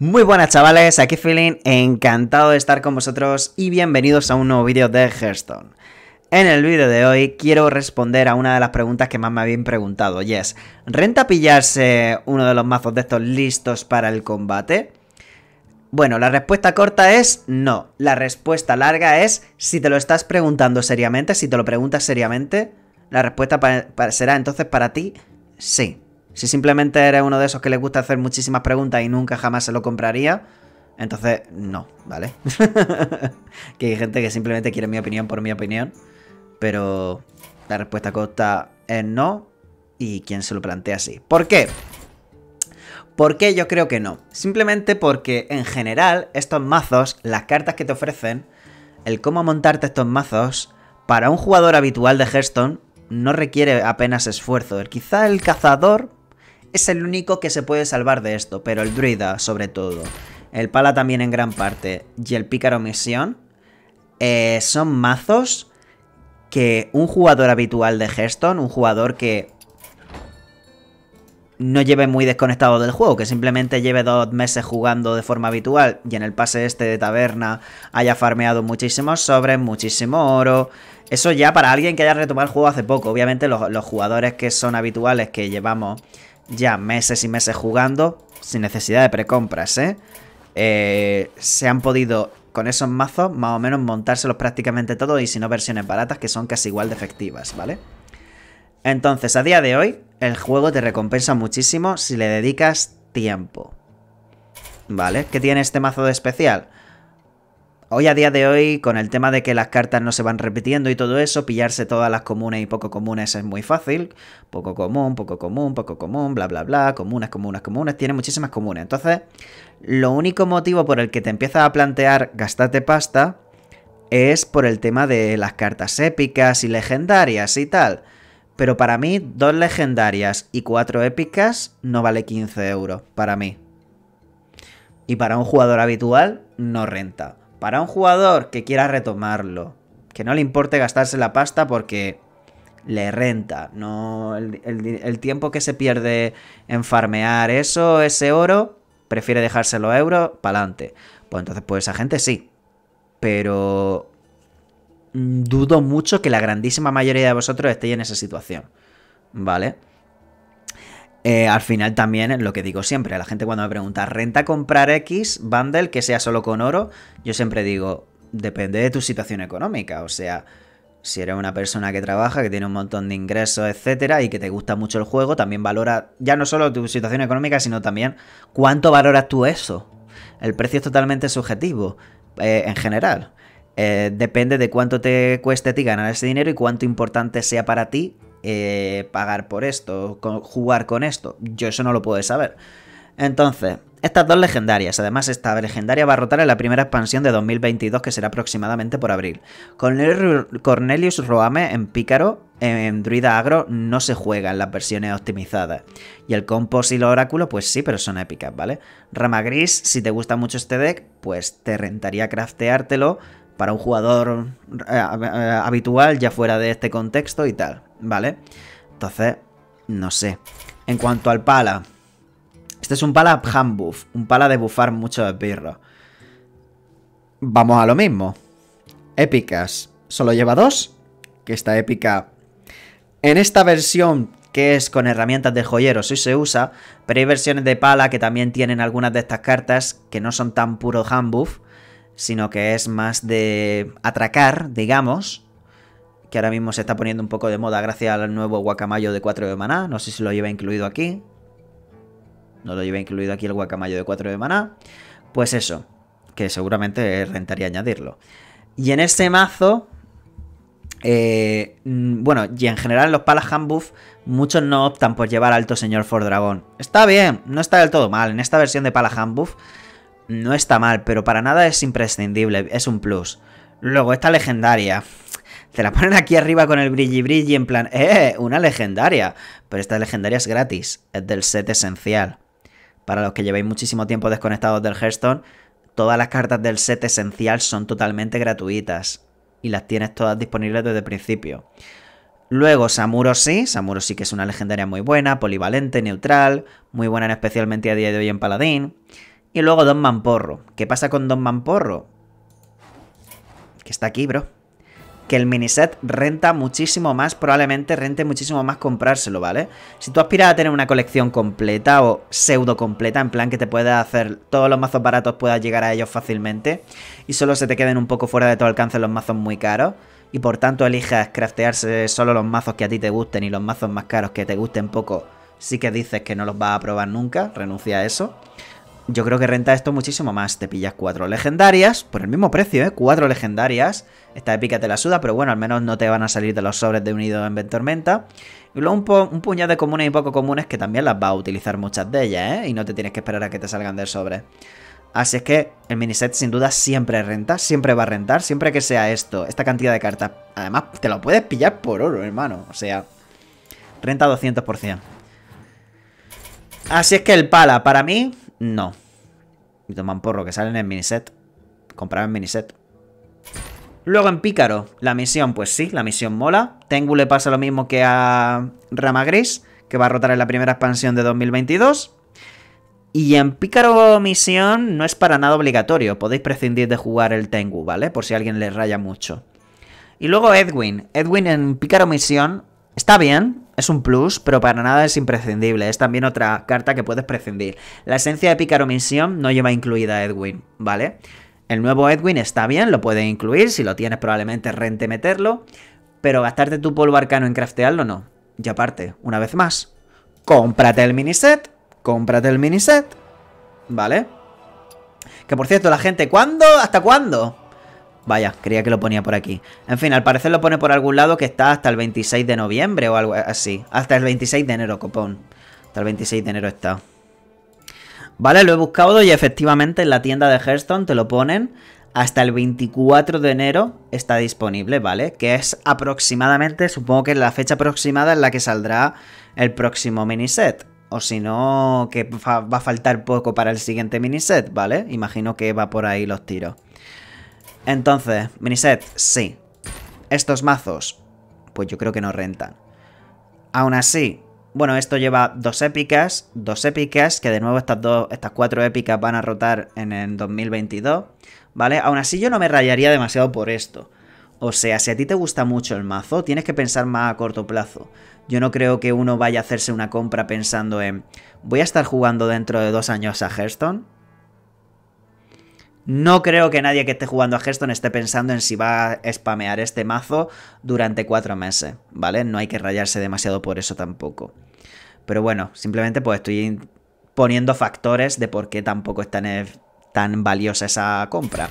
Muy buenas chavales, aquí Feeling, encantado de estar con vosotros y bienvenidos a un nuevo vídeo de Hearthstone. En el vídeo de hoy quiero responder a una de las preguntas que más me habían preguntado y es, ¿renta pillarse uno de los mazos de estos listos para el combate? Bueno, la respuesta corta es no, la respuesta larga es si te lo estás preguntando seriamente, si te lo preguntas seriamente, la respuesta será entonces para ti sí. Si simplemente eres uno de esos que le gusta hacer muchísimas preguntas y nunca jamás se lo compraría, entonces no, ¿vale? que hay gente que simplemente quiere mi opinión por mi opinión, pero la respuesta costa es no y ¿quién se lo plantea así. ¿Por qué? ¿Por qué yo creo que no? Simplemente porque en general estos mazos, las cartas que te ofrecen, el cómo montarte estos mazos, para un jugador habitual de Hearthstone no requiere apenas esfuerzo. Quizá el cazador es el único que se puede salvar de esto, pero el druida sobre todo. El pala también en gran parte. Y el pícaro misión. Eh, son mazos que un jugador habitual de Hearthstone, un jugador que no lleve muy desconectado del juego, que simplemente lleve dos meses jugando de forma habitual y en el pase este de taberna haya farmeado muchísimos sobres, muchísimo oro. Eso ya para alguien que haya retomado el juego hace poco. Obviamente los jugadores que son habituales, que llevamos ya meses y meses jugando, sin necesidad de precompras, ¿eh? ¿eh? se han podido con esos mazos más o menos montárselos prácticamente todos y si no versiones baratas que son casi igual de efectivas, ¿vale? Entonces, a día de hoy, el juego te recompensa muchísimo si le dedicas tiempo. ¿Vale? ¿Qué tiene este mazo de especial? Hoy a día de hoy, con el tema de que las cartas no se van repitiendo y todo eso, pillarse todas las comunes y poco comunes es muy fácil. Poco común, poco común, poco común, bla, bla, bla, comunes, comunes, comunes, tiene muchísimas comunes. Entonces, lo único motivo por el que te empiezas a plantear gastarte pasta es por el tema de las cartas épicas y legendarias y tal. Pero para mí, dos legendarias y cuatro épicas no vale 15 euros, para mí. Y para un jugador habitual, no renta para un jugador que quiera retomarlo, que no le importe gastarse la pasta porque le renta, no el, tiempo que se pierde en farmear eso, ese oro, prefiere dejárselo a euro para adelante. Pues entonces, pues esa gente sí. Pero dudo mucho que la grandísima mayoría de vosotros estéis en esa situación. ¿Vale? Eh, al final también lo que digo siempre, a la gente cuando me pregunta, ¿renta comprar X bundle que sea solo con oro? Yo siempre digo, depende de tu situación económica, o sea... Si eres una persona que trabaja, que tiene un montón de ingresos, etcétera, y que te gusta mucho el juego, también valora ya no solo tu situación económica, sino también cuánto valoras tú eso. El precio es totalmente subjetivo, eh, en general. Eh, depende de cuánto te cueste a ti ganar ese dinero y cuánto importante sea para ti eh, pagar por esto, jugar con esto. Yo eso no lo puedo saber. Entonces, estas dos legendarias, además esta legendaria va a rotar en la primera expansión de 2022 que será aproximadamente por abril. Cornelius Roame en Pícaro, en Druida Agro, no se juega en las versiones optimizadas. Y el Compost y el oráculo pues sí, pero son épicas, ¿vale? Rama Gris, si te gusta mucho este deck, pues te rentaría crafteártelo para un jugador eh, habitual, ya fuera de este contexto y tal, ¿vale? Entonces, no sé. En cuanto al pala, este es un pala handbuff, un pala de bufar muchos esbirros. Vamos a lo mismo. Épicas, solo lleva dos, que esta épica... En esta versión que es con herramientas de joyero, sí se usa, pero hay versiones de pala que también tienen algunas de estas cartas que no son tan puro handbuff, sino que es más de atracar, digamos, que ahora mismo se está poniendo un poco de moda gracias al nuevo guacamayo de 4 de maná, no sé si lo lleva incluido aquí, no lo lleva incluido aquí el guacamayo de 4 de maná, pues eso, que seguramente rentaría añadirlo. Y en este mazo, eh, mm, bueno, y en general en los palas muchos no optan por llevar alto señor for dragón. Está bien, no está del todo mal, en esta versión de palas no está mal, pero para nada es imprescindible, es un plus. Luego, esta legendaria. Te la ponen aquí arriba con el brilli brilli en plan, ¡eh! Una legendaria. Pero esta legendaria es gratis, es del set esencial. Para los que llevéis muchísimo tiempo desconectados del Hearthstone, todas las cartas del set esencial son totalmente gratuitas. Y las tienes todas disponibles desde el principio. Luego Samuro sí, Samuro sí que es una legendaria muy buena, polivalente, neutral, muy buena especialmente a día de hoy en Paladín. Y luego Don Manporro ¿Qué pasa con Don Manporro? Que está aquí, bro. Que el miniset renta muchísimo más, probablemente rente muchísimo más comprárselo, ¿vale? Si tú aspiras a tener una colección completa o pseudo completa, en plan que te pueda hacer todos los mazos baratos, puedas llegar a ellos fácilmente y solo se te queden un poco fuera de tu alcance los mazos muy caros, y por tanto elijas craftearse solo los mazos que a ti te gusten y los mazos más caros que te gusten poco, sí que dices que no los vas a probar nunca, renuncia a eso yo creo que renta esto muchísimo más. Te pillas cuatro legendarias por el mismo precio, ¿eh? Cuatro legendarias. Esta épica te la suda, pero bueno, al menos no te van a salir de los sobres de unido en Ventormenta. Y luego un, puñado de comunes y poco comunes que también las va a utilizar muchas de ellas, ¿eh? Y no te tienes que esperar a que te salgan del sobre. Así es que el miniset sin duda siempre renta, siempre va a rentar, siempre que sea esto, esta cantidad de cartas. Además, te lo puedes pillar por oro, hermano. O sea, renta 200%. Así es que el pala, para mí, no. Y toman porro, que salen en miniset. Comprar en miniset. Luego en Pícaro, la misión, pues sí, la misión mola. Tengu le pasa lo mismo que a Rama Gris, que va a rotar en la primera expansión de 2022. Y en Pícaro Misión no es para nada obligatorio, podéis prescindir de jugar el Tengu, ¿vale? Por si alguien le raya mucho. Y luego Edwin. Edwin en Pícaro Misión está bien, es un plus, pero para nada es imprescindible. Es también otra carta que puedes prescindir. La esencia de Pícaro Misión no lleva incluida a Edwin, ¿vale? El nuevo Edwin está bien, lo puede incluir. Si lo tienes, probablemente rente meterlo. Pero gastarte tu polvo arcano en craftearlo, no. Y aparte, una vez más, cómprate el miniset. Cómprate el miniset. ¿Vale? Que por cierto, la gente, ¿cuándo? ¿Hasta cuándo? Vaya, creía que lo ponía por aquí. En fin, al parecer lo pone por algún lado que está hasta el 26 de noviembre o algo así. Hasta el 26 de enero, copón. Hasta el 26 de enero está. Vale, lo he buscado y efectivamente en la tienda de Hearthstone te lo ponen. Hasta el 24 de enero está disponible, ¿vale? Que es aproximadamente, supongo que es la fecha aproximada en la que saldrá el próximo miniset. O si no, que va a faltar poco para el siguiente miniset, ¿vale? Imagino que va por ahí los tiros. Entonces, miniset, sí. Estos mazos, pues yo creo que no rentan. Aún así, bueno, esto lleva dos épicas, dos épicas, que de nuevo estas, dos, estas cuatro épicas van a rotar en el 2022, ¿vale? Aún así yo no me rayaría demasiado por esto. O sea, si a ti te gusta mucho el mazo, tienes que pensar más a corto plazo. Yo no creo que uno vaya a hacerse una compra pensando en, voy a estar jugando dentro de dos años a Hearthstone, no creo que nadie que esté jugando a Hearthstone esté pensando en si va a spamear este mazo durante cuatro meses, ¿vale? No hay que rayarse demasiado por eso tampoco. Pero bueno, simplemente pues estoy poniendo factores de por qué tampoco es tan, e-, tan valiosa esa compra.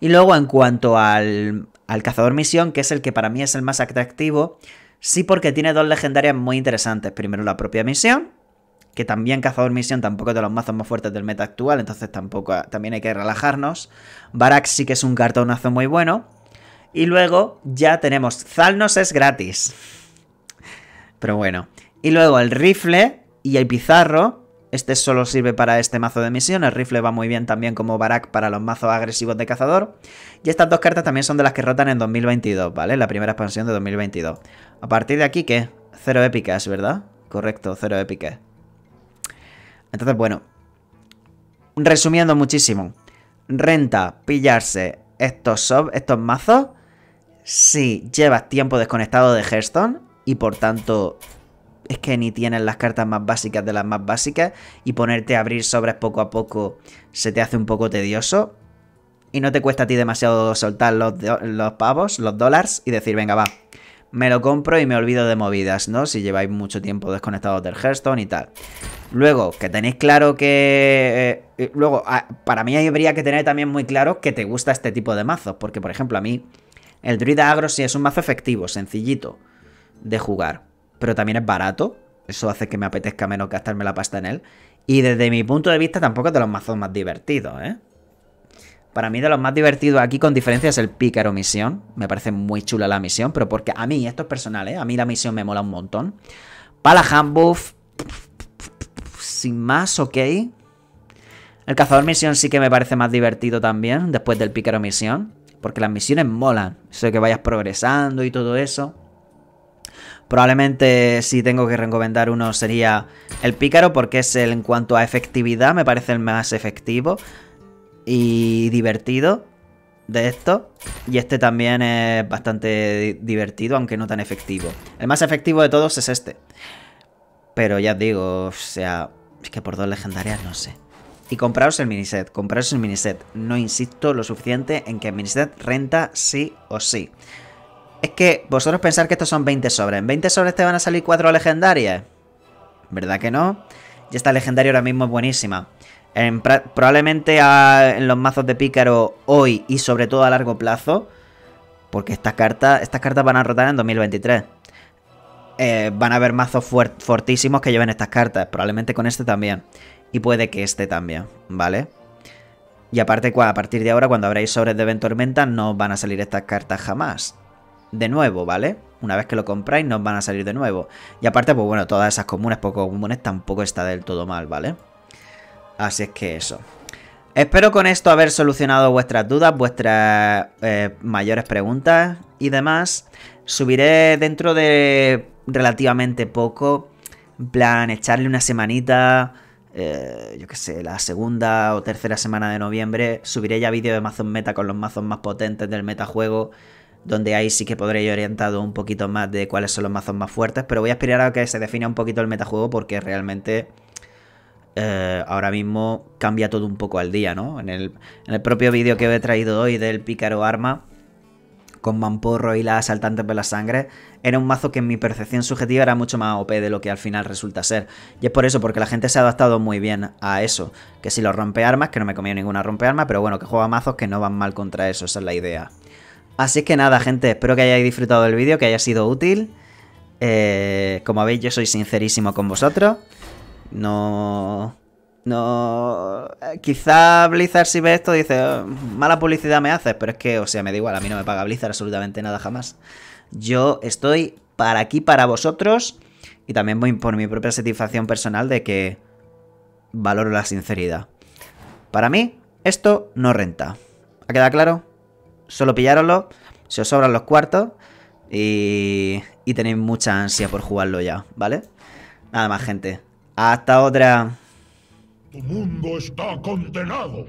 Y luego en cuanto al, al cazador misión, que es el que para mí es el más atractivo, sí porque tiene dos legendarias muy interesantes. Primero la propia misión que también Cazador Misión tampoco es de los mazos más fuertes del meta actual, entonces tampoco también hay que relajarnos. Barak sí que es un cartonazo muy bueno. Y luego ya tenemos Zalnos es gratis. Pero bueno. Y luego el rifle y el pizarro. Este solo sirve para este mazo de misión. El rifle va muy bien también como Barak para los mazos agresivos de cazador. Y estas dos cartas también son de las que rotan en 2022, ¿vale? La primera expansión de 2022. A partir de aquí, ¿qué? Cero épicas, ¿verdad? Correcto, cero épicas. Entonces, bueno, resumiendo muchísimo, renta pillarse estos estos mazos, si llevas tiempo desconectado de Hearthstone y por tanto es que ni tienes las cartas más básicas de las más básicas y ponerte a abrir sobres poco a poco se te hace un poco tedioso y no te cuesta a ti demasiado soltar los, pavos, los dólares y decir, venga, va, me lo compro y me olvido de movidas, ¿no? Si lleváis mucho tiempo desconectados del Hearthstone y tal. Luego, que tenéis claro que... Eh, eh, luego, ah, para mí habría que tener también muy claro que te gusta este tipo de mazos. Porque, por ejemplo, a mí el druida agro sí es un mazo efectivo, sencillito de jugar. Pero también es barato. Eso hace que me apetezca menos gastarme la pasta en él. Y desde mi punto de vista tampoco es de los mazos más divertidos, ¿eh? Para mí de los más divertidos aquí con diferencia es el pícaro misión. Me parece muy chula la misión, pero porque a mí, esto es personal, ¿eh? A mí la misión me mola un montón. Para la sin más, ¿ok? El cazador misión sí que me parece más divertido también, después del pícaro misión. Porque las misiones molan. Eso que vayas progresando y todo eso. Probablemente si tengo que recomendar uno sería el pícaro porque es el en cuanto a efectividad me parece el más efectivo y divertido de esto. Y este también es bastante divertido, aunque no tan efectivo. El más efectivo de todos es este. Pero ya os digo, o sea, es que por dos legendarias no sé. Y compraos el miniset, compraos el miniset. No insisto lo suficiente en que el miniset renta sí o sí. Es que vosotros pensar que estos son 20 sobres. ¿En 20 sobres te van a salir 4 legendarias? ¿Verdad que no? Y esta legendaria ahora mismo es buenísima. probablemente en los mazos de pícaro hoy y sobre todo a largo plazo. Porque estas cartas, estas cartas van a rotar en 2023. Eh, van a haber mazos fortísimos que lleven estas cartas. Probablemente con este también. Y puede que este también, ¿vale? Y aparte, a partir de ahora, cuando habréis sobres de Ventormenta Tormenta, no van a salir estas cartas jamás. De nuevo, ¿vale? Una vez que lo compráis, no van a salir de nuevo. Y aparte, pues bueno, todas esas comunes, poco comunes, tampoco está del todo mal, ¿vale? Así es que eso. Espero con esto haber solucionado vuestras dudas, vuestras eh, mayores preguntas y demás. Subiré dentro de relativamente poco. En plan, echarle una semanita, eh, yo qué sé, la segunda o tercera semana de noviembre, subiré ya vídeo de mazos meta con los mazos más potentes del metajuego, donde ahí sí que podré ir orientado un poquito más de cuáles son los mazos más fuertes, pero voy a esperar a que se defina un poquito el metajuego porque realmente... Eh, ahora mismo cambia todo un poco al día, ¿no? En el, en el propio vídeo que he traído hoy del pícaro arma, con Mamporro y las asaltantes de la sangre, era un mazo que en mi percepción subjetiva era mucho más OP de lo que al final resulta ser. Y es por eso, porque la gente se ha adaptado muy bien a eso. Que si los rompe armas, que no me comía ninguna rompe armas, pero bueno, que juega mazos que no van mal contra eso, esa es la idea. Así que nada, gente, espero que hayáis disfrutado del vídeo, que haya sido útil. Eh, como veis, yo soy sincerísimo con vosotros. No... No. Eh, quizá Blizzard si ve esto dice, oh, mala publicidad me haces, pero es que, o sea, me da igual, a mí no me paga Blizzard absolutamente nada jamás. Yo estoy para aquí, para vosotros, y también voy por mi propia satisfacción personal de que valoro la sinceridad. Para mí, esto no renta. ¿Ha quedado claro? Solo pillároslo, se os sobran los cuartos y, y tenéis mucha ansia por jugarlo ya, ¿vale? Nada más, gente. Hasta otra. Tu mundo está condenado.